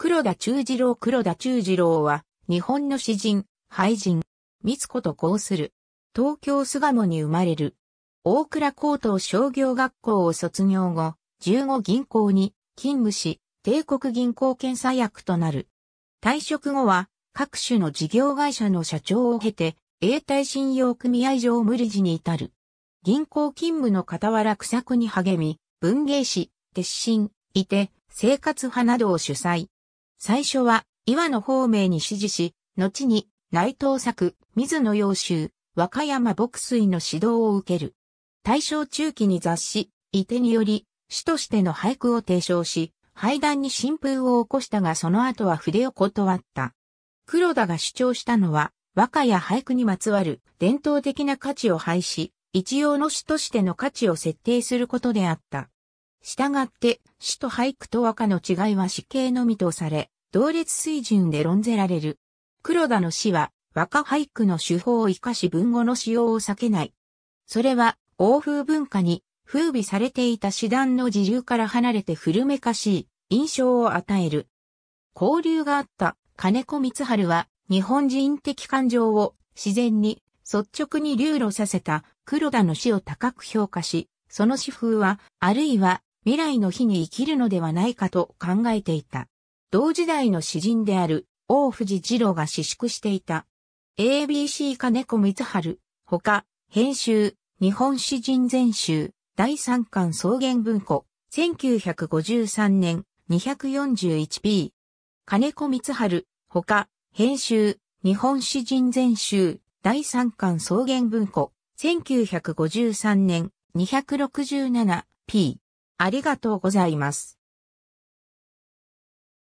黒田中次郎黒田中次郎は、日本の詩人、俳人、三つ子と交する。東京巣鴨に生まれる。大倉高等商業学校を卒業後、15銀行に勤務し、帝国銀行検査役となる。退職後は、各種の事業会社の社長を経て、永代信用組合上無理事に至る。銀行勤務の傍ら苦作に励み、文芸士、鉄心、いて、生活派などを主催。最初は岩野方面に指示し、後に内藤作、水野洋州、和歌山牧水の指導を受ける。大正中期に雑誌、伊手により、詩としての俳句を提唱し、廃談に新風を起こしたがその後は筆を断った。黒田が主張したのは、和歌や俳句にまつわる伝統的な価値を廃し、一応の詩としての価値を設定することであった。したがって、詩と俳句と和歌の違いは死刑のみとされ、同列水準で論ぜられる。黒田の詩は、和歌俳句の手法を生かし文語の使用を避けない。それは、欧風文化に風靡されていた詩壇の自流から離れて古めかしい印象を与える。交流があった金子光春は、日本人的感情を自然に率直に流露させた黒田の詩を高く評価し、その詩風は、あるいは未来の日に生きるのではないかと考えていた。同時代の詩人である大藤二郎が私縮していた。ABC 金子光春、他、編集、日本詩人全集、第3巻草原文庫、1953年 241p。金子光春、他、編集、日本詩人全集、第3巻草原文庫、1953年 267p。ありがとうございます。